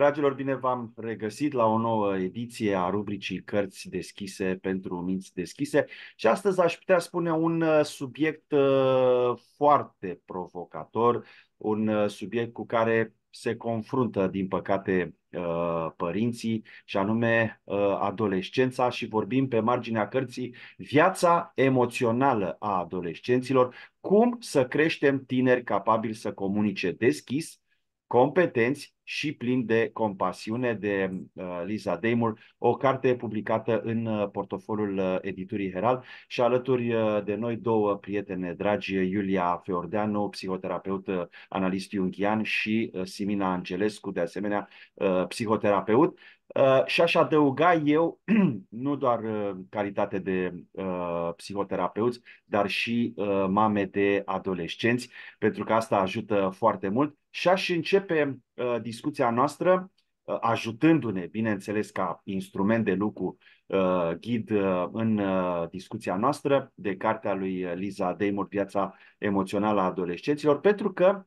Dragilor, bine v-am regăsit la o nouă ediție a rubricii Cărți deschise pentru minți deschise și astăzi aș putea spune un uh, subiect uh, foarte provocator, un uh, subiect cu care se confruntă, din păcate, părinții, și anume adolescența, și vorbim pe marginea cărții Viața emoțională a adolescenților, cum să creștem tineri capabili să comunice deschis competenți și plini de compasiune de uh, Lisa Damur, o carte publicată în uh, portofoliul uh, editurii Herald și alături uh, de noi două prietene dragi, Iulia Feordeanu, psihoterapeut analist iunchian și Simina Angelescu, de asemenea psihoterapeut. Și aș adăuga eu, nu doar calitate de psihoterapeuți, dar și mame de adolescenți, pentru că asta ajută foarte mult. Și aș începe uh, discuția noastră uh, ajutându-ne, bineînțeles, ca instrument de lucru, uh, ghid uh, în uh, discuția noastră de cartea lui Liza Deimur, Viața emoțională a adolescenților, pentru că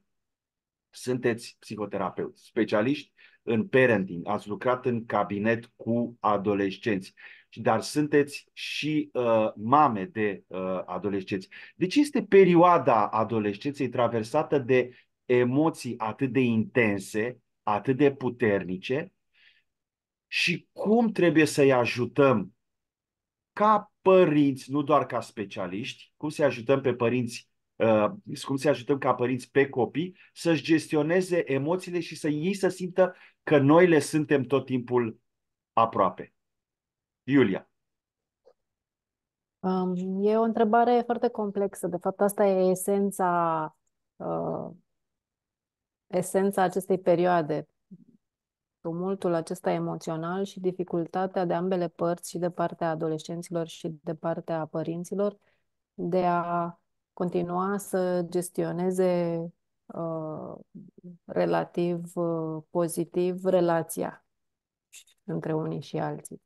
sunteți psihoterapeuți, specialiști în parenting, ați lucrat în cabinet cu adolescenți, dar sunteți și uh, mame de uh, adolescenți. Deci este perioada adolescenței traversată de emoții atât de intense, atât de puternice și cum trebuie să-i ajutăm ca părinți, nu doar ca specialiști, cum să ajutăm pe părinți, uh, cum să ajutăm ca părinți pe copii să-și gestioneze emoțiile și să ei să simtă că noi le suntem tot timpul aproape. Iulia. Um, e o întrebare foarte complexă. De fapt, asta e esența uh, esența acestei perioade, tumultul acesta emoțional și dificultatea de ambele părți, și de partea adolescenților și de partea părinților, de a continua să gestioneze uh, relativ uh, pozitiv relația între unii și alții.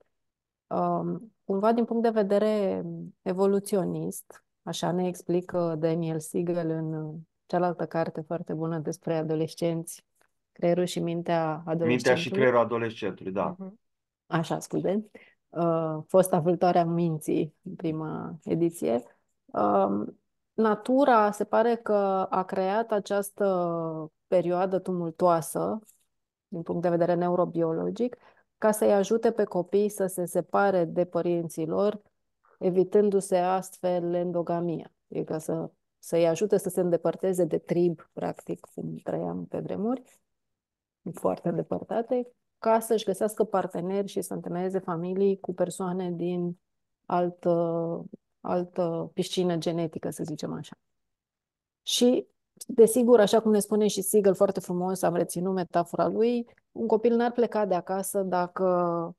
Uh, cumva din punct de vedere evoluționist, așa ne explică Daniel Siegel în cealaltă carte foarte bună despre adolescenți, creierul și mintea adolescentului. Mintea și creierul adolescentului, da. Mhm. Așa, scuze. Uh, fost fosta minții în prima ediție. Um, natura se pare că a creat această perioadă tumultoasă, din punct de vedere neurobiologic, ca să-i ajute pe copii să se separe de părinții lor, evitându-se astfel endogamia. E ca să să-i ajute să se îndepărteze de trib, practic, cum trăiam pe vremuri, foarte îndepărtate, ca să-și găsească parteneri și să întemeieze familii cu persoane din altă, altă piscină genetică, să zicem așa. Și, desigur, așa cum ne spune și Sigel, foarte frumos, am reținut metafora lui, un copil n-ar pleca de acasă dacă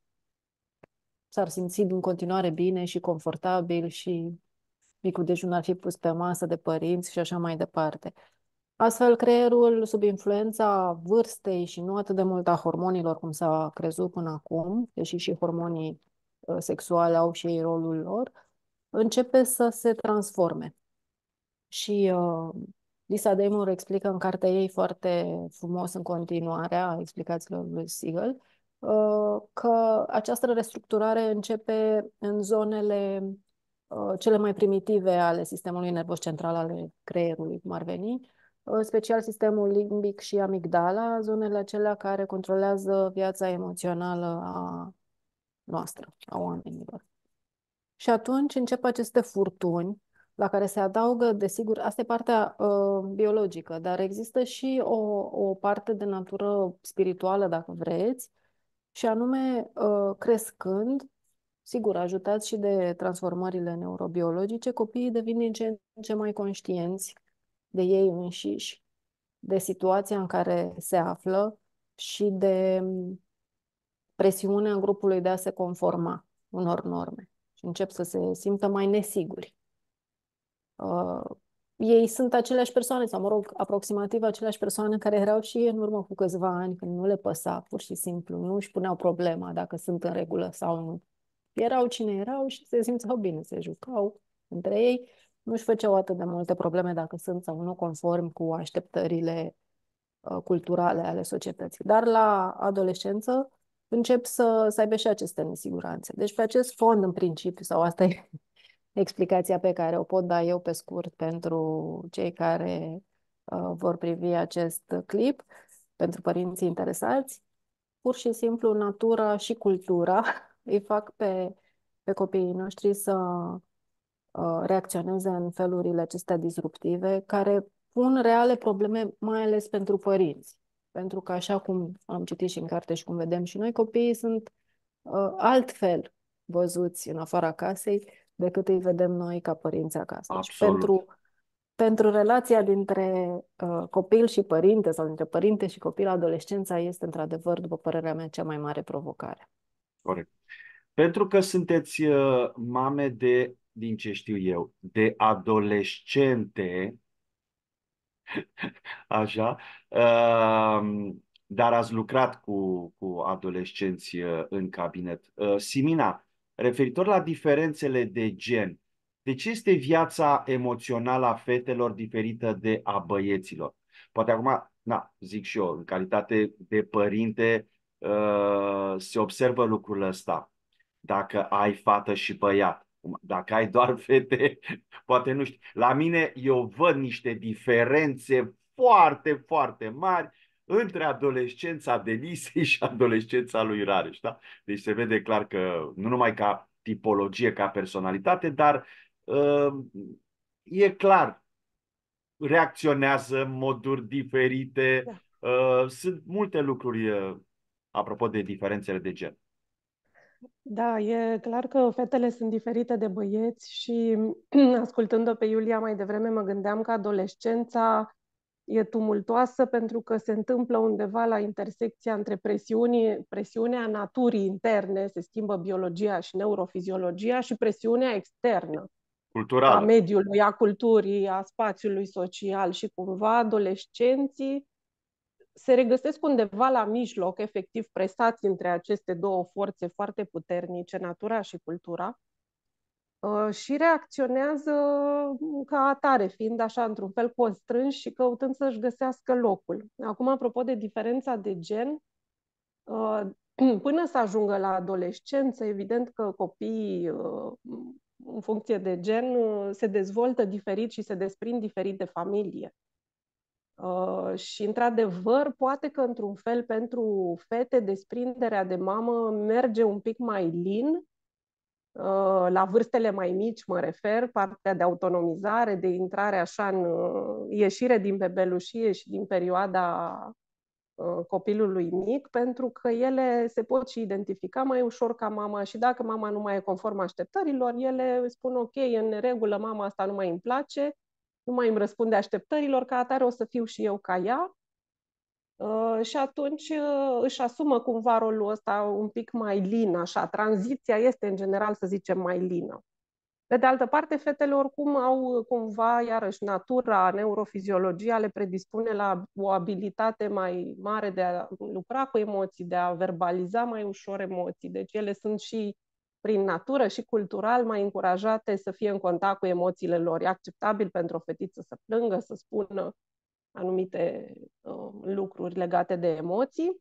s-ar simți în continuare bine și confortabil și micul dejun ar fi pus pe masă de părinți și așa mai departe. Astfel, creierul, sub influența vârstei și nu atât de mult a hormonilor, cum s-a crezut până acum, deși și hormonii ă, sexuali au și ei rolul lor, începe să se transforme. Și uh, Lisa Damon explică în cartea ei foarte frumos în continuare a explicațiilor lui Siegel, uh, că această restructurare începe în zonele Uh, cele mai primitive ale sistemului nervos central al creierului, cum ar veni, uh, special sistemul limbic și amigdala, zonele acelea care controlează viața emoțională a noastră, a oamenilor. Și atunci încep aceste furtuni la care se adaugă, desigur, asta e partea uh, biologică, dar există și o, o parte de natură spirituală, dacă vreți, și anume, uh, crescând, Sigur, ajutați și de transformările neurobiologice, copiii devin din ce în ce mai conștienți de ei înșiși, de situația în care se află și de mm, presiunea grupului de a se conforma unor norme și încep să se simtă mai nesiguri. Uh, ei sunt aceleași persoane, sau mă rog, aproximativ aceleași persoane care erau și în urmă cu câțiva ani, când nu le păsa, pur și simplu, nu își puneau problema dacă sunt în regulă sau nu erau cine erau și se simțeau bine, se jucau între ei, nu-și făceau atât de multe probleme dacă sunt sau nu conform cu așteptările uh, culturale ale societății. Dar la adolescență încep să, să aibă și aceste nesiguranțe. Deci pe acest fond, în principiu, sau asta e explicația pe care o pot da eu pe scurt pentru cei care uh, vor privi acest clip, pentru părinții interesați, pur și simplu natura și cultura îi fac pe, pe copiii noștri să uh, reacționeze în felurile acestea disruptive, care pun reale probleme, mai ales pentru părinți. Pentru că, așa cum am citit și în carte și cum vedem și noi, copiii sunt uh, altfel văzuți în afara casei decât îi vedem noi ca părinți acasă. Absolut. Și pentru, pentru relația dintre uh, copil și părinte sau dintre părinte și copil, adolescența este, într-adevăr, după părerea mea, cea mai mare provocare. Corect. Pentru că sunteți uh, mame de, din ce știu eu, de adolescente, așa, um, dar ați lucrat cu, cu adolescenți uh, în cabinet. Uh, Simina, referitor la diferențele de gen, de ce este viața emoțională a fetelor diferită de a băieților? Poate acum, na, zic și eu, în calitate de părinte, se observă lucrul ăsta. Dacă ai fată și băiat, dacă ai doar fete, poate nu știu. La mine eu văd niște diferențe foarte, foarte mari între adolescența Delisei și adolescența lui Rareș. Da? Deci se vede clar că nu numai ca tipologie, ca personalitate, dar uh, e clar, reacționează în moduri diferite. Da. Uh, sunt multe lucruri uh, apropo de diferențele de gen. Da, e clar că fetele sunt diferite de băieți și ascultând-o pe Iulia mai devreme mă gândeam că adolescența e tumultoasă pentru că se întâmplă undeva la intersecția între presiunii, presiunea naturii interne, se schimbă biologia și neurofiziologia și presiunea externă. Culturală. A mediului, a culturii, a spațiului social și cumva adolescenții se regăsesc undeva la mijloc, efectiv, prestați între aceste două forțe foarte puternice, natura și cultura, uh, și reacționează ca atare, fiind așa într-un fel constrâns și căutând să-și găsească locul. Acum, apropo de diferența de gen, uh, până să ajungă la adolescență, evident că copiii, uh, în funcție de gen, se dezvoltă diferit și se desprind diferit de familie. Uh, și, într-adevăr, poate că, într-un fel, pentru fete, desprinderea de mamă merge un pic mai lin, uh, la vârstele mai mici mă refer, partea de autonomizare, de intrare așa în uh, ieșire din bebelușie și din perioada uh, copilului mic, pentru că ele se pot și identifica mai ușor ca mama și dacă mama nu mai e conform așteptărilor, ele spun ok, în regulă, mama asta nu mai îmi place, nu mai îmi răspunde așteptărilor, ca atare o să fiu și eu ca ea. Uh, și atunci uh, își asumă cumva rolul ăsta un pic mai lin, așa. Tranziția este, în general, să zicem, mai lină. Pe de altă parte, fetele oricum au uh, cumva, iarăși, natura, neurofiziologia le predispune la o abilitate mai mare de a lucra cu emoții, de a verbaliza mai ușor emoții. Deci ele sunt și prin natură și cultural mai încurajate să fie în contact cu emoțiile lor. E acceptabil pentru o fetiță să plângă, să spună anumite uh, lucruri legate de emoții.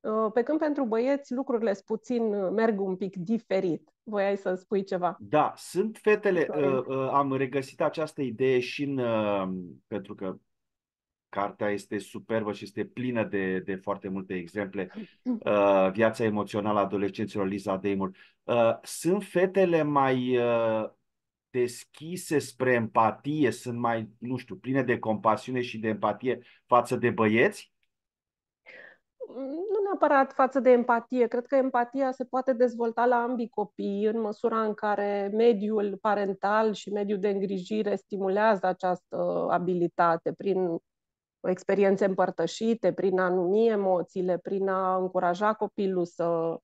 Uh, pe când pentru băieți lucrurile sunt puțin, uh, merg un pic diferit. Voiai să spui ceva? Da, sunt fetele, uh, uh, am regăsit această idee și în, uh, pentru că cartea este superbă și este plină de, de foarte multe exemple. Uh, viața emoțională a adolescenților, Lisa Damon. Uh, sunt fetele mai uh, deschise spre empatie, sunt mai, nu știu, pline de compasiune și de empatie față de băieți? Nu neapărat față de empatie. Cred că empatia se poate dezvolta la ambii copii în măsura în care mediul parental și mediul de îngrijire stimulează această abilitate prin experiențe împărtășite, prin a numi emoțiile, prin a încuraja copilul să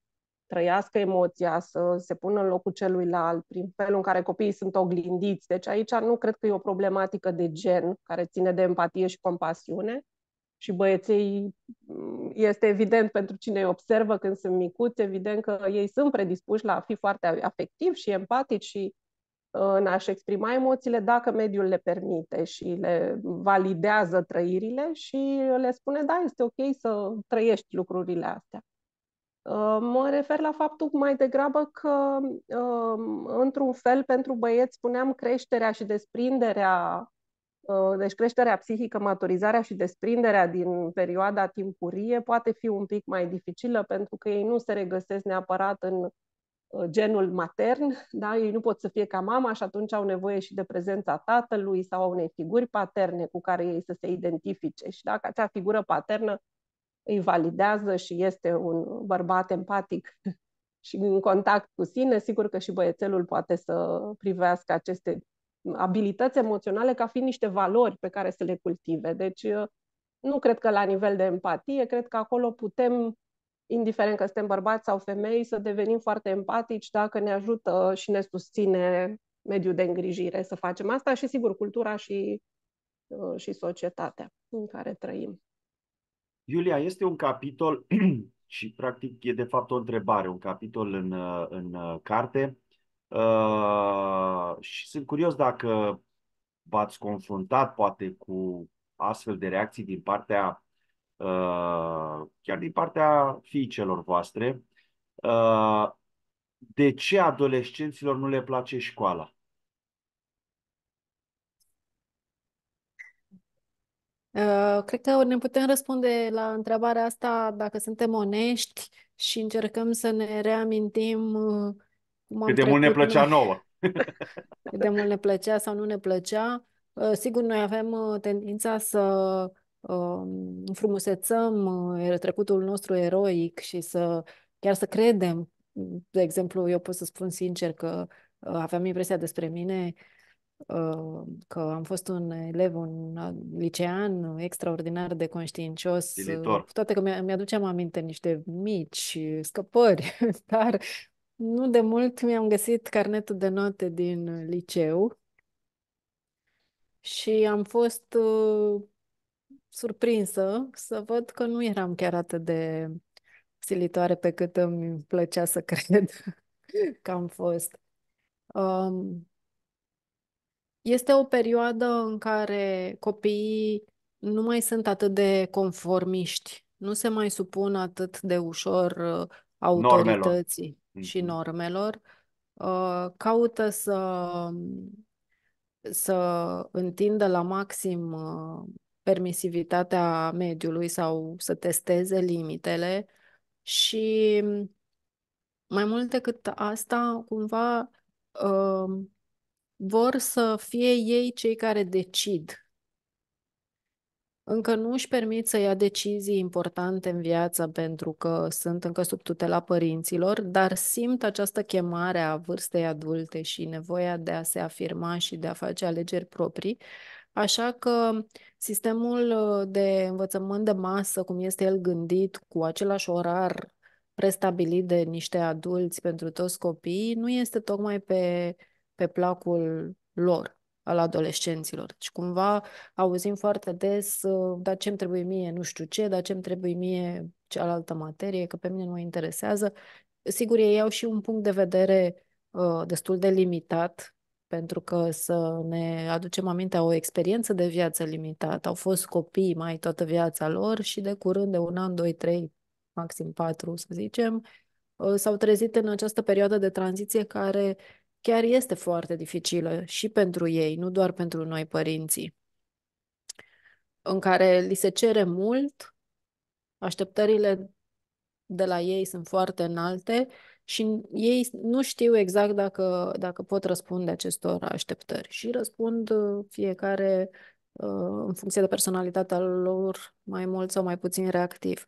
trăiască emoția, să se pună în locul celuilalt, prin felul în care copiii sunt oglindiți. Deci aici nu cred că e o problematică de gen care ține de empatie și compasiune. Și băieții, mm, este evident pentru cine îi observă când sunt micuți, evident că ei sunt predispuși la a fi foarte afectivi și empatici și ă, în a-și exprima emoțiile dacă mediul le permite și le validează trăirile și le spune, da, este ok să trăiești lucrurile astea. Uh, mă refer la faptul mai degrabă că, uh, într-un fel, pentru băieți, spuneam, creșterea și desprinderea, uh, deci creșterea psihică, maturizarea și desprinderea din perioada timpurie poate fi un pic mai dificilă pentru că ei nu se regăsesc neapărat în genul matern, da? ei nu pot să fie ca mama și atunci au nevoie și de prezența tatălui sau a unei figuri paterne cu care ei să se identifice și dacă acea figură paternă îi validează și este un bărbat empatic și în contact cu sine, sigur că și băiețelul poate să privească aceste abilități emoționale ca fiind niște valori pe care să le cultive. Deci uh, nu cred că la nivel de empatie, cred că acolo putem, indiferent că suntem bărbați sau femei, să devenim foarte empatici dacă ne ajută și ne susține mediul de îngrijire să facem asta și, sigur, cultura și, uh, și societatea în care trăim. Iulia, este un capitol și practic e de fapt o întrebare, un capitol în, uh, în uh, carte uh, și sunt curios dacă v-ați confruntat poate cu astfel de reacții din partea uh, chiar din partea fiicelor voastre. Uh, de ce adolescenților nu le place școala? Ă, cred că ne putem răspunde la întrebarea asta dacă suntem onești și încercăm să ne reamintim ă, cum am Cât de mult ne plăcea noi. nouă. Cât de mult ne plăcea sau nu ne plăcea. Ă, sigur, noi avem tendința să înfrumusețăm trecutul nostru eroic și să chiar să credem. De exemplu, eu pot să spun sincer că aveam impresia despre mine Ehm, că am fost un elev, un licean extraordinar de conștiincios. Silitor. Cu ehm, toate că mi-aduceam aminte niște mici scăpări, dar nu de mult mi-am găsit carnetul de note din liceu și am fost uh, surprinsă să văd că nu eram chiar atât de silitoare pe cât îmi plăcea să cred că am fost. Ehm, este o perioadă în care copiii nu mai sunt atât de conformiști, nu se mai supun atât de ușor uh, autorității mm-hmm. normelor. și uh, normelor, caută să, să întindă la maxim uh, permisivitatea mediului sau să testeze limitele și mm, mai mult decât asta, cumva vor să fie ei cei care decid. Încă nu își permit să ia decizii importante în viață pentru că sunt încă sub tutela părinților, dar simt această chemare a vârstei adulte și nevoia de a se afirma și de a face alegeri proprii. Așa că sistemul uh, de învățământ de masă, cum este el gândit, cu același orar prestabilit de niște adulți pentru toți copiii, nu este tocmai pe pe placul lor, al adolescenților. Și deci, cumva auzim foarte des, uh, dar ce îmi trebuie mie nu știu ce, dar ce îmi trebuie mie cealaltă materie, că pe mine nu mă interesează. Sigur, ei au și un punct de vedere uh, destul de limitat, pentru că să ne aducem aminte o experiență de viață limitată. Au fost copii mai toată viața lor și de curând, de un an, doi, trei, maxim patru, să zicem, uh, s-au trezit în această perioadă de tranziție care chiar este foarte dificilă și pentru ei, nu doar pentru noi părinții, în care li se cere mult, așteptările de la ei sunt foarte înalte și ei nu știu exact dacă, dacă pot răspunde acestor așteptări și răspund uh, fiecare uh, în funcție de personalitatea lor mai mult sau mai puțin reactiv.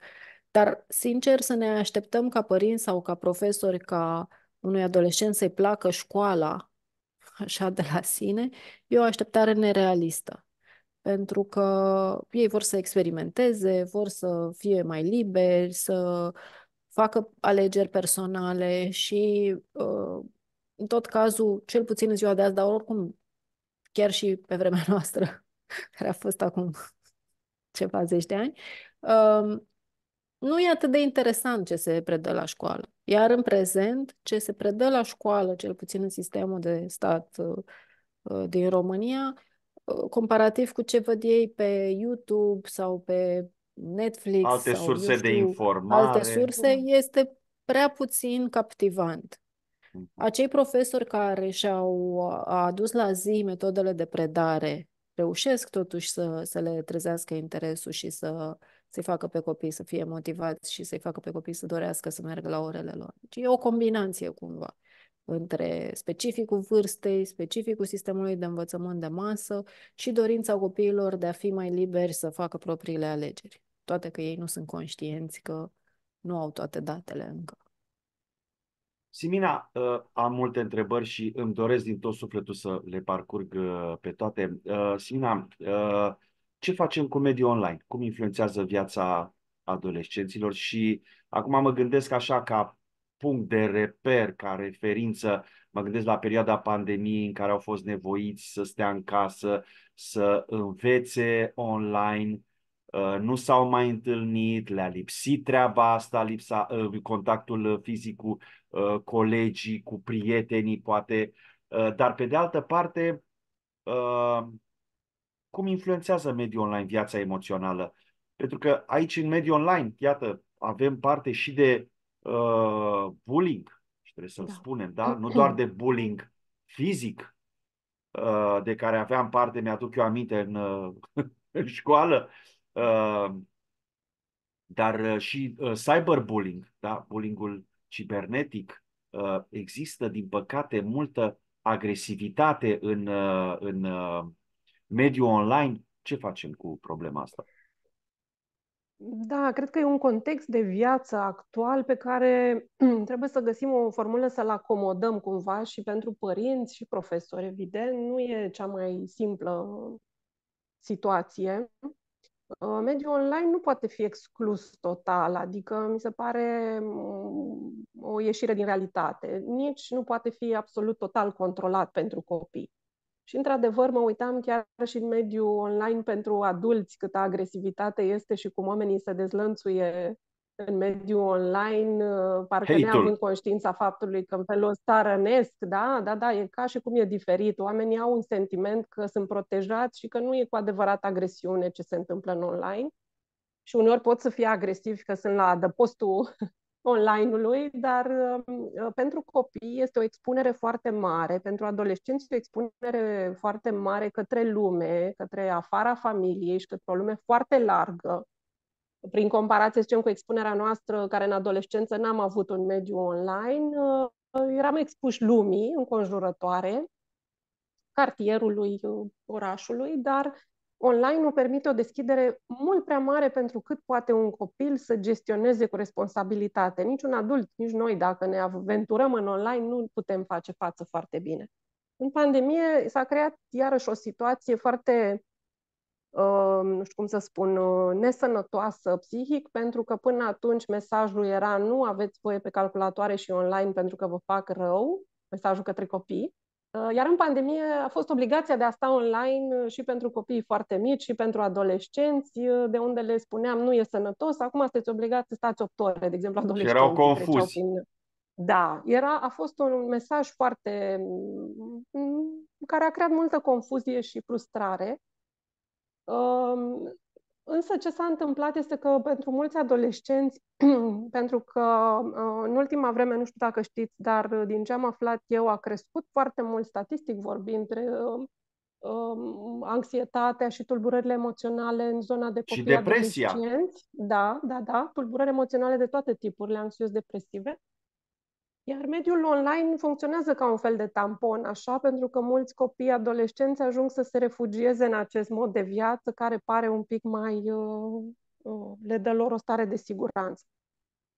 Dar, sincer, să ne așteptăm ca părinți sau ca profesori, ca unui adolescent să-i placă școala așa de la sine, e o așteptare nerealistă. Pentru că ei vor să experimenteze, vor să fie mai liberi, să facă alegeri personale și uh, în tot cazul, cel puțin în ziua de azi, dar oricum chiar și pe vremea noastră, care a fost acum ceva zeci de ani, um, nu e atât de interesant ce se predă la școală. Iar în prezent, ce se predă la școală, cel puțin în sistemul de stat uh, uh, din România, uh, comparativ cu ce văd ei pe YouTube sau pe Netflix alte sau, surse știu, de informare, alte surse, este prea puțin captivant. Mhm. Acei profesori care și-au adus la zi metodele de predare reușesc totuși să, să le trezească interesul și să uh, să-i facă pe copii să fie motivați și să-i facă pe copii să dorească să meargă la orele lor. Deci e o combinație cumva între specificul vârstei, specificul sistemului de învățământ de masă și dorința copiilor de a fi mai liberi să facă propriile alegeri. Toate că ei nu sunt conștienți că nu au toate datele încă. Simina, uh, am multe întrebări și îmi doresc din tot sufletul să le parcurg uh, pe toate. Uh, Simina, ce facem cu mediul online, cum influențează viața adolescenților și acum mă gândesc așa ca punct de reper, ca referință, mă gândesc la perioada pandemiei în care au fost nevoiți să stea în casă, să învețe online, uh, nu s-au mai întâlnit, le-a lipsit treaba asta, lipsa, uh, contactul uh, fizic cu colegii, cu prietenii, poate, dar pe de altă parte, cum influențează mediul online viața emoțională. Pentru că aici, în mediul online, iată, avem parte și de uh, bullying, și trebuie să-l da. spunem, da? Nu doar de bullying fizic, uh, de care aveam parte, mi-aduc eu aminte, în, uh, în școală, uh, dar uh, și uh, cyberbullying, da? Bullyingul cibernetic. Uh, există, din păcate, multă agresivitate în, uh, în uh, mediu online, ce facem cu problema asta? Da, cred că e un context de viață actual pe care trebuie să găsim o formulă să-l acomodăm cumva și pentru părinți și profesori, evident, nu e cea mai simplă situație. Uh, mediul online nu poate fi exclus total, adică mi se pare mm, o ieșire din realitate. Nici nu poate fi absolut total controlat pentru copii. Și, într-adevăr, mă uitam chiar și în mediul online pentru adulți câtă agresivitate este și cum oamenii se dezlănțuie în mediul online, uh, parcă Hate-ul. neavând conștiința faptului că în felul ăsta rănesc, da, da, da, e ca și cum e diferit. Oamenii au un sentiment că sunt protejați și că nu e cu adevărat agresiune ce se întâmplă în online. Și uneori pot să fie agresivi că sunt la adăpostul online-ului, dar uh, pentru copii este o expunere foarte mare, pentru adolescenți o expunere foarte mare către lume, către afara familiei și către o lume foarte largă. Prin comparație, zicem, cu expunerea noastră, care în adolescență n-am avut un mediu online, uh, eram expuși lumii înconjurătoare, cartierului, uh, orașului, dar online nu permite o deschidere mult prea mare pentru cât poate un copil să gestioneze cu responsabilitate. Nici un adult, nici noi, dacă ne aventurăm în online, nu putem face față foarte bine. În pandemie s-a creat iarăși o situație foarte, uh, nu știu cum să spun, uh, nesănătoasă psihic, pentru că până atunci mesajul era nu aveți voie pe calculatoare și online pentru că vă fac rău, mesajul către copii. Ă, iar în pandemie a fost obligația de a sta online ă, și pentru copii foarte mici și pentru adolescenți, ă, de unde le spuneam nu e sănătos, acum sunteți obligați să stați 8 ore, de exemplu, adolescenți. erau confuzi. Prin... Da, era, a fost un mesaj foarte... care a creat multă confuzie și frustrare. Însă ce s-a întâmplat este că pentru mulți adolescenți, pentru că uh, în ultima vreme, nu știu dacă știți, dar din ce am aflat eu, a crescut foarte mult statistic vorbind între uh, um, anxietatea și tulburările emoționale în zona de copii Și depresia. Da, da, da, tulburări emoționale de toate tipurile, anxios-depresive. Iar mediul online funcționează ca un fel de tampon, așa, pentru că mulți copii, adolescenți ajung să se refugieze în acest mod de viață care pare un pic mai. Uh, uh, le dă lor o stare de siguranță.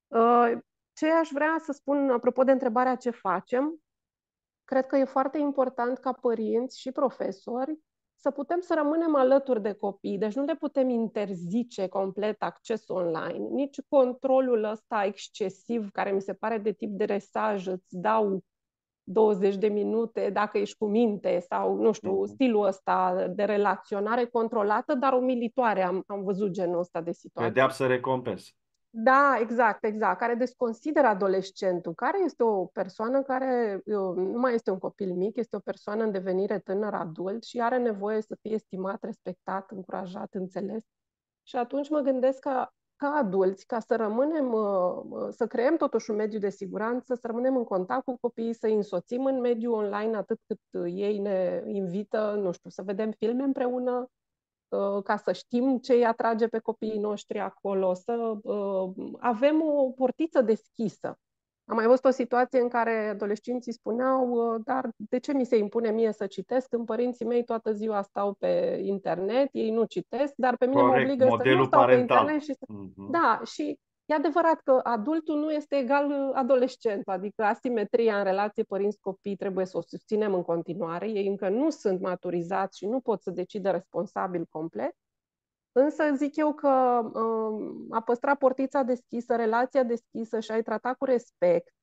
Uh, ce aș vrea să spun, apropo de întrebarea ce facem, cred că e foarte important ca părinți și profesori să putem să rămânem alături de copii. Deci nu le putem interzice complet acces online, nici controlul ăsta excesiv, care mi se pare de tip de resaj, îți dau 20 de minute dacă ești cu minte sau, nu știu, mhm. stilul ăsta de relaționare controlată, dar umilitoare. Am, am văzut genul ăsta de situație. Pedeapsă recompensă. Da, exact, exact. Care desconsideră adolescentul, care este o persoană care nu mai este un copil mic, este o persoană în devenire tânăr adult și are nevoie să fie estimat, respectat, încurajat, înțeles. Și atunci mă gândesc că ca adulți, ca să rămânem, uh, uh, să creăm totuși un mediu de siguranță, să rămânem în contact cu copiii, să-i însoțim în mediul online atât cât uh, ei ne invită, nu știu, să vedem filme împreună, Uh, ca să știm ce îi atrage pe copiii noștri acolo, să uh, avem o portiță deschisă. Am mai văzut o situație în care adolescenții spuneau, uh, dar de ce mi se impune mie să citesc când părinții mei toată ziua stau pe internet, ei nu citesc, dar pe mine Corect, mă obligă să nu stau parental. pe internet și să... Mm-hmm. Da, și E adevărat că adultul nu este egal uh, adolescent, adică asimetria în relație părinți-copii trebuie să o susținem în continuare. Ei încă nu sunt maturizați și nu pot să decidă responsabil complet. Însă zic eu că um, a păstra portița deschisă, relația deschisă și a-i trata cu respect,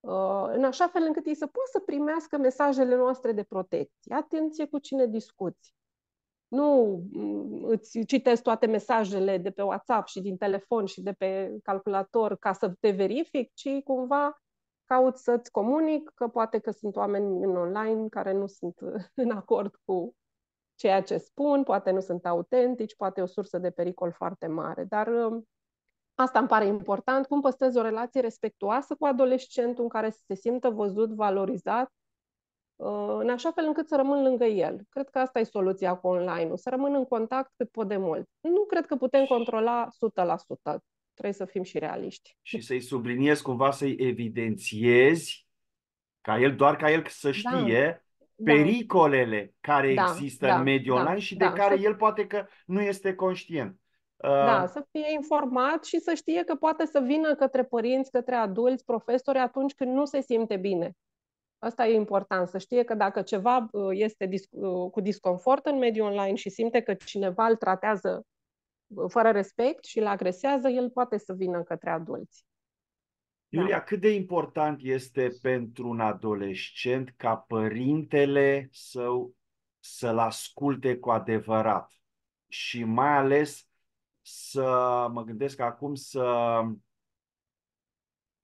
uh, în așa fel încât ei să poată să primească mesajele noastre de protecție. Atenție cu cine discuți. Nu mm, îți citesc toate mesajele de pe WhatsApp și din telefon și de pe calculator ca să te verific, ci cumva caut să-ți comunic că poate că sunt oameni în online care nu sunt în acord cu ceea ce spun, poate nu sunt autentici, poate e o sursă de pericol foarte mare. Dar um, asta îmi pare important, cum păstrezi o relație respectuoasă cu adolescentul în care să se simtă văzut, valorizat Uh, în așa fel încât să rămân lângă el. Cred că asta e soluția cu online-ul, să rămân în contact cât pot de mult. Nu cred că putem controla 100%, trebuie să fim și realiști. Și să-i subliniez cumva, să-i evidențiezi, ca el, doar ca el să da. știe da. pericolele care da, există da, în mediul da, online și da, de care să... el poate că nu este conștient. Da, uh, să fie informat și să știe că poate să vină către părinți, către adulți, profesori atunci când nu se simte bine. Asta e important, să știe că dacă ceva uh, este uh, cu disconfort în mediul online și simte că cineva îl tratează uh, fără respect și îl agresează, el poate să vină către adulți. Iulia, da. cât de important este pentru un adolescent ca părintele său să-l asculte cu adevărat și mai ales să mă gândesc acum să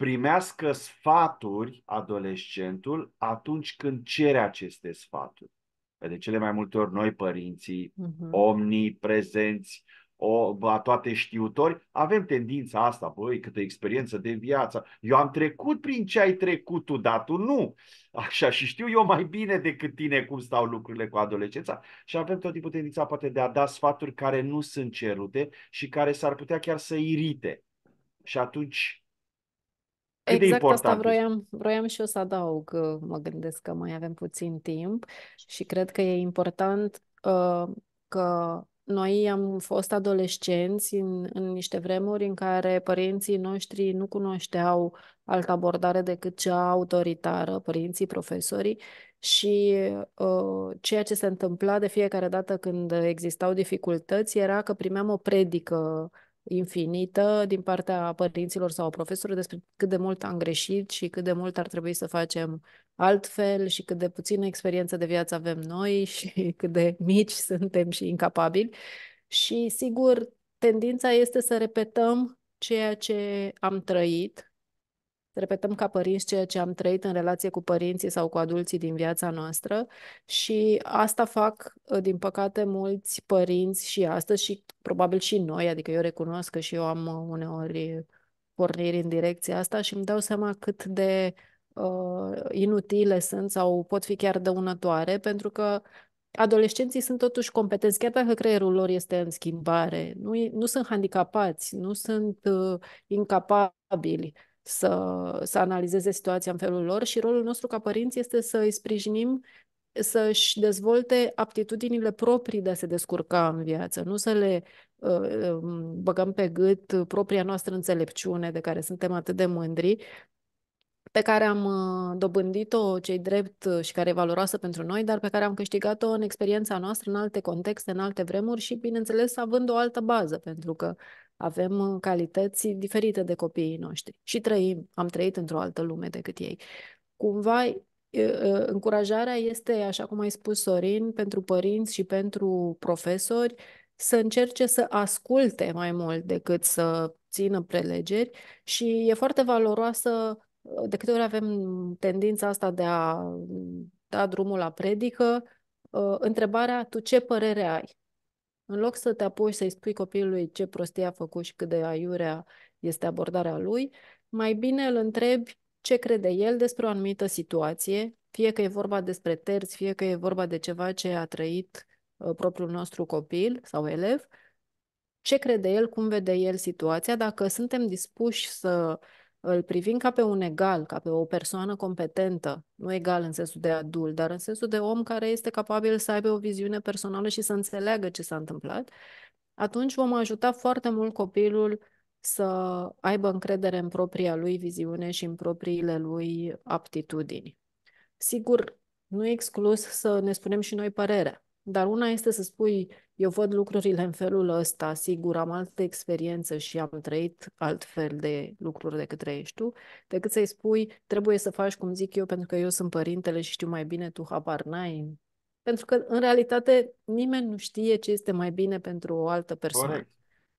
primească sfaturi adolescentul atunci când cere aceste sfaturi. De cele mai multe ori noi, părinții, uh-huh. omniprezenți, o, a toate știutori, avem tendința asta, băi, câtă experiență de viață. Eu am trecut prin ce ai trecut tu, dar tu nu. Așa, și știu eu mai bine decât tine cum stau lucrurile cu adolescența și avem tot timpul tendința poate de a da sfaturi care nu sunt cerute și care s-ar putea chiar să irite. Și atunci cât exact de important asta vroiam, vroiam și eu să adaug. Uh, mă gândesc că mai avem puțin timp și cred că e important uh, că noi am fost adolescenți în, în niște vremuri în care părinții noștri nu cunoșteau altă abordare decât cea autoritară, părinții, profesorii, și uh, ceea ce se întâmpla de fiecare dată când existau dificultăți era că primeam o predică infinită din partea părinților sau a profesorilor despre cât de mult am greșit și cât de mult ar trebui să facem altfel și cât de puțină experiență de viață avem noi și cât de mici suntem și incapabili. Și sigur, tendința este să repetăm ceea ce am trăit repetăm ca părinți ceea ce am trăit în relație cu părinții sau cu adulții din viața noastră și asta fac, ă, din păcate, mulți părinți și astăzi și probabil și noi, adică eu recunosc că și eu am ă, uneori porniri în direcția asta și îmi dau seama cât de uh, inutile sunt sau pot fi chiar dăunătoare, pentru că adolescenții sunt totuși competenți, chiar dacă creierul lor este în schimbare, nu, nu sunt handicapați, nu sunt uh, incapabili, să, să analizeze situația în felul lor și rolul nostru ca părinți este să îi sprijinim să-și dezvolte aptitudinile proprii de a se descurca în viață, nu să le uh, um, băgăm pe gât propria noastră înțelepciune de care suntem atât de mândri, pe care am uh, dobândit-o cei drept și care e valoroasă pentru noi, dar pe care am câștigat-o în experiența noastră, în alte contexte, în alte vremuri și, bineînțeles, având o altă bază, pentru că uh, avem uh, calități diferite de copiii noștri și trăim, am trăit într-o altă lume decât ei. Cumva, încurajarea este, așa cum ai spus, Sorin, pentru părinți și pentru profesori, să încerce să asculte mai mult decât să țină prelegeri și e foarte valoroasă, uh, de câte ori avem tendința asta de a mm, da drumul la predică, uh, întrebarea, tu ce părere ai? În loc să te apuci să-i spui copilului ce prostie a făcut și cât de aiurea este abordarea lui, mai bine îl întrebi ce crede el despre o anumită situație, fie că e vorba despre terți, fie că e vorba de ceva ce a trăit ă, propriul nostru copil sau elev, ce crede el, cum vede el situația, dacă suntem dispuși să îl privim ca pe un egal, ca pe o persoană competentă, nu egal în sensul de adult, dar în sensul de om care este capabil să aibă o viziune personală și să înțeleagă ce s-a întâmplat, atunci vom ajuta foarte mult copilul să aibă încredere în propria lui viziune și în propriile lui aptitudini. Sigur, nu e exclus să ne spunem și noi părerea. Dar una este să spui, eu văd lucrurile în felul ăsta, sigur, am altă experiență și am trăit altfel de lucruri decât trăiești tu, decât să-i spui, trebuie să faci cum zic eu, pentru că eu sunt părintele și știu mai bine, tu habar n-ai. Pentru că, în realitate, nimeni nu știe ce este mai bine pentru o altă persoană.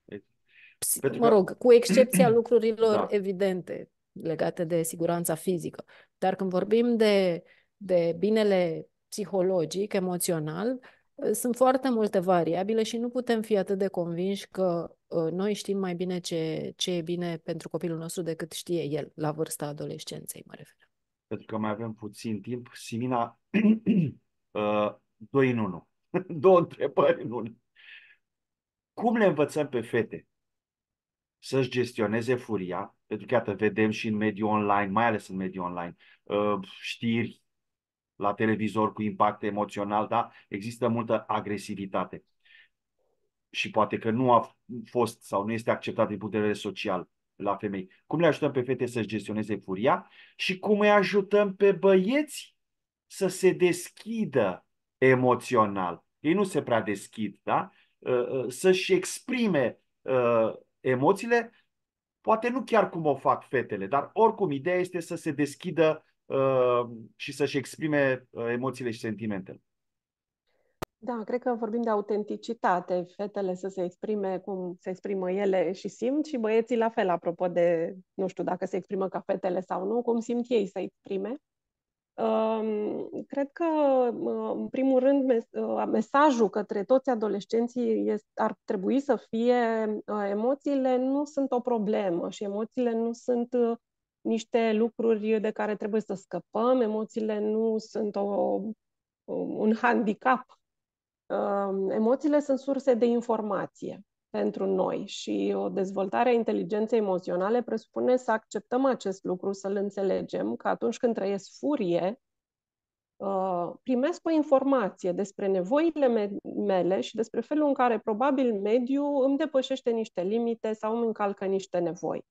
Corect. mă rog, cu excepția lucrurilor da. evidente legate de siguranța fizică. Dar când vorbim de, de binele psihologic, emoțional, ă, sunt foarte multe variabile și nu putem fi atât de convinși că ă, noi știm mai bine ce, ce e bine pentru copilul nostru decât știe el, la vârsta adolescenței, mă refer. Pentru că mai avem puțin timp. Simina, ă, doi în unu. Două întrebări în unu. Cum le învățăm pe fete să-și gestioneze furia? Pentru că, iată, vedem și în mediul online, mai ales în mediul online, știri, la televizor cu impact emoțional, da? Există multă agresivitate. Și poate că nu a fost sau nu este acceptat din punct de vedere social la femei. Cum le ajutăm pe fete să-și gestioneze furia și cum îi ajutăm pe băieți să se deschidă emoțional. Ei nu se prea deschid, da? Ă, ă, să-și exprime ă, emoțiile, poate nu chiar cum o fac fetele, dar oricum ideea este să se deschidă Uh, și să-și exprime uh, emoțiile și sentimentele. Da, cred că vorbim de autenticitate. Fetele să se exprime cum se exprimă ele și simt și băieții la fel, apropo de, nu știu dacă se exprimă ca fetele sau nu, cum simt ei să exprime. Um, cred că, uh, în primul rând, mesajul către toți adolescenții ar trebui să fie emoțiile nu sunt o problemă și emoțiile nu sunt niște lucruri de care trebuie să scăpăm. Emoțiile nu sunt o, un handicap. Emoțiile sunt surse de informație pentru noi și o dezvoltare a inteligenței emoționale presupune să acceptăm acest lucru, să-l înțelegem, că atunci când trăiesc furie, ă, primesc o informație despre nevoile mele și despre felul în care probabil mediul îmi depășește niște limite sau îmi încalcă niște nevoi.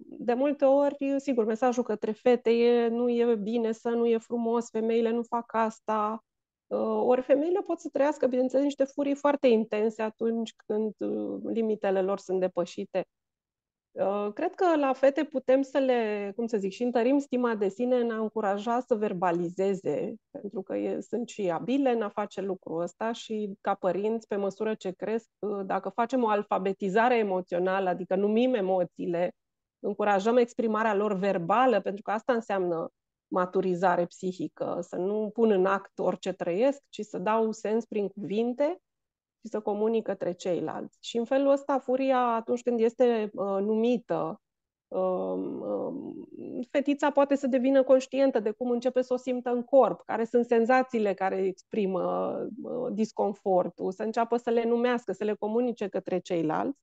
De multe ori, sigur, mesajul către fete e nu e bine să, nu e frumos, femeile nu fac asta. Uh, ori femeile pot să trăiască, bineînțeles, niște furii foarte intense atunci când uh, limitele lor sunt depășite. Uh, cred că la fete putem să le, cum să zic, și întărim stima de sine în a încuraja să verbalizeze, pentru că sunt și abile în a face lucrul ăsta și ca părinți, pe măsură ce cresc, uh, dacă facem o alfabetizare emoțională, adică numim emoțiile, încurajăm exprimarea lor verbală, pentru că asta înseamnă maturizare psihică, să nu pun în act orice trăiesc, ci să dau sens prin cuvinte, să comunică către ceilalți. Și în felul ăsta, furia, atunci când este uh, numită, um, um, fetița poate să devină conștientă de cum începe să o simtă în corp, care sunt senzațiile care exprimă uh, disconfortul, să înceapă să le numească, să le comunice către ceilalți.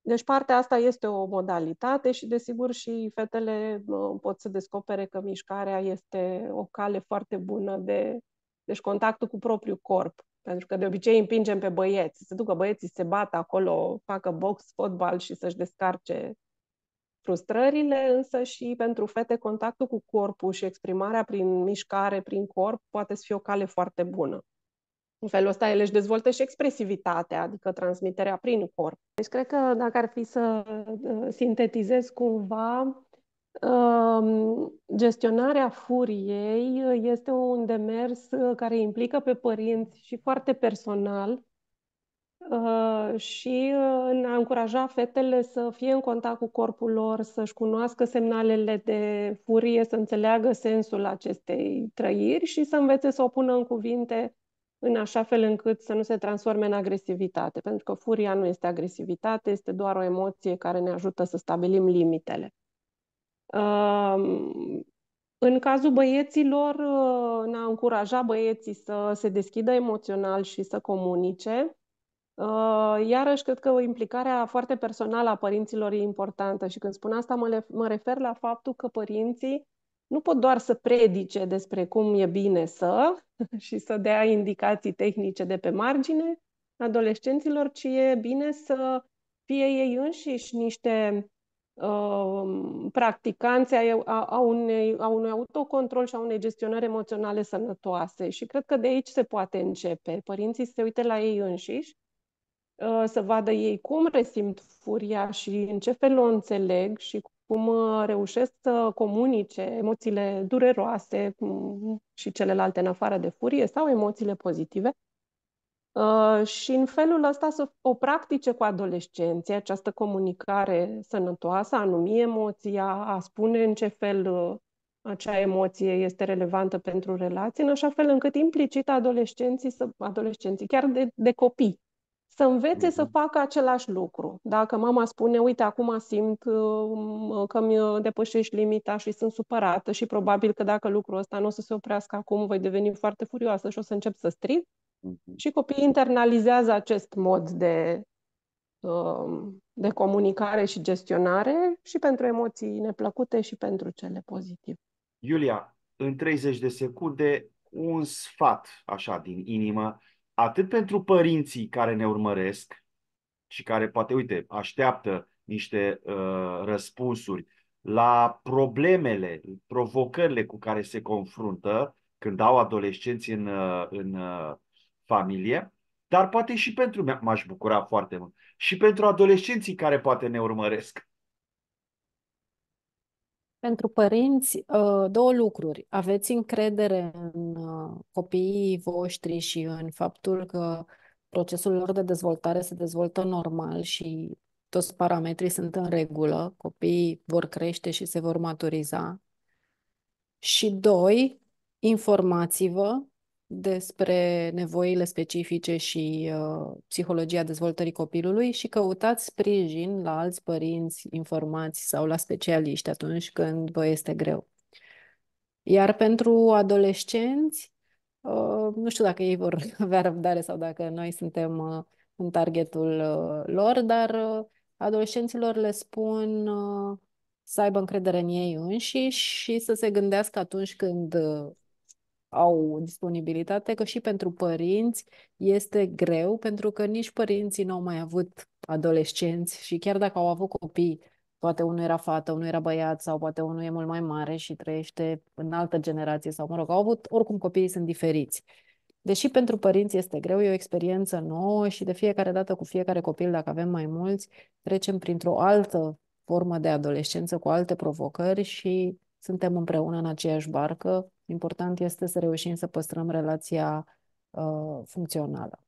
Deci partea asta este o modalitate și desigur și fetele uh, pot să descopere că mișcarea este o cale foarte bună de deci contactul cu propriul corp pentru că de obicei împingem pe băieți. Se ducă băieții, se bată acolo, facă box, fotbal și să-și descarce frustrările, însă și pentru fete contactul cu corpul și exprimarea prin mișcare, prin corp, poate să fie o cale foarte bună. În felul ăsta ele își dezvoltă și expresivitatea, adică transmiterea prin corp. Deci cred că dacă ar fi să uh, sintetizez cumva, Gestionarea furiei uh, este un demers uh, care implică pe părinți și foarte personal uh, și în a încuraja fetele să fie în contact cu corpul lor, să-și cunoască semnalele de furie, să înțeleagă sensul acestei trăiri și să învețe să o pună în cuvinte în așa fel încât să nu se transforme în agresivitate, pentru că furia nu este agresivitate, este doar o emoție care ne ajută să stabilim limitele. În cazul băieților, ă, ne-a încurajat băieții să se deschidă emoțional și să comunice. Ă, iarăși, cred că o implicarea foarte personală a părinților e importantă și când spun asta mă refer la faptul că părinții nu pot doar să predice despre cum e bine să și să dea indicații tehnice de pe margine adolescenților, ci e bine să fie ei înșiși niște Um, practicanții a, unei, a unui autocontrol și a unei gestionări emoționale sănătoase. Și cred că de aici se poate începe. Părinții se uite la ei înșiși, uh, să vadă ei cum resimt furia și în ce fel o înțeleg și cum uh, reușesc să comunice emoțiile dureroase mm, și celelalte în afară de furie sau emoțiile pozitive Uh, și în felul ăsta să o practice cu adolescenții, această comunicare sănătoasă, a numi emoția, a spune în ce fel uh, acea emoție este relevantă pentru relații, în așa fel încât implicit adolescenții, să, adolescenții chiar de, de copii, să învețe să mhm. facă același lucru. Dacă mama spune, uite, acum simt uh, că mi uh, depășești limita și sunt supărată și probabil că dacă lucrul ăsta nu o să se oprească acum, voi deveni foarte furioasă și o să încep să strig, Mhm. Și copiii internalizează acest mod de, um, de comunicare și gestionare și pentru emoții neplăcute și pentru cele pozitive. Iulia, în 30 de secunde, un sfat așa din inimă, atât pentru părinții care ne urmăresc și care poate, uite, așteaptă niște uh, răspunsuri la problemele, provocările cu care se confruntă când au adolescenți în, uh, în uh, familie, dar poate și pentru mine m-aș bucura foarte mult. Și pentru adolescenții care poate ne urmăresc. Pentru părinți, ă, două lucruri. Aveți încredere în ă, copiii voștri și în faptul că procesul lor de dezvoltare se dezvoltă normal și toți parametrii sunt în regulă, copiii vor crește și se vor maturiza. Și doi, informați-vă despre nevoile specifice și uh, psihologia dezvoltării copilului și căutați sprijin la alți părinți informați sau la specialiști atunci când vă este greu. Iar pentru adolescenți, uh, nu știu dacă ei vor avea răbdare sau dacă noi suntem uh, în targetul uh, lor, dar uh, adolescenților le spun uh, să aibă încredere în ei înșiși și să se gândească atunci când uh, au disponibilitate, că și pentru părinți este greu, pentru că nici părinții nu au mai avut adolescenți și chiar dacă au avut copii, poate unul era fată, unul era băiat sau poate unul e mult mai mare și trăiește în altă generație sau, mă rog, au avut, oricum copiii sunt diferiți. Deși pentru părinți este greu, e o experiență nouă și de fiecare dată cu fiecare copil, dacă avem mai mulți, trecem printr-o altă formă de adolescență cu alte provocări și suntem împreună în aceeași barcă Important este să reușim să păstrăm relația uh, funcțională.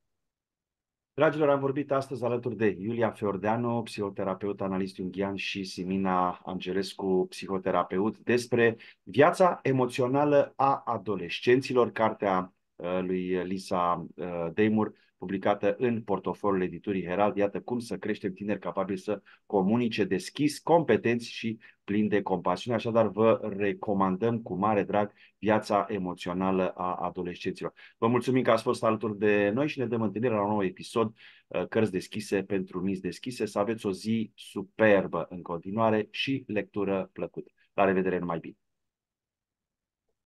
Dragilor, am vorbit astăzi alături de Iulia Feordeanu, psihoterapeut, analist junghian și Simina Angelescu, psihoterapeut, despre viața emoțională a adolescenților, cartea uh, lui Lisa uh, Deimur publicată în portofoliul editurii Herald. Iată cum să creștem tineri capabili să comunice deschis, competenți și plini de compasiune. Așadar, vă recomandăm cu mare drag viața emoțională a adolescenților. Vă mulțumim că ați fost alături de noi și ne dăm întâlnire la un nou episod uh, Cărți deschise pentru minți deschise. Să aveți o zi superbă în continuare și lectură plăcută. La revedere, numai bine!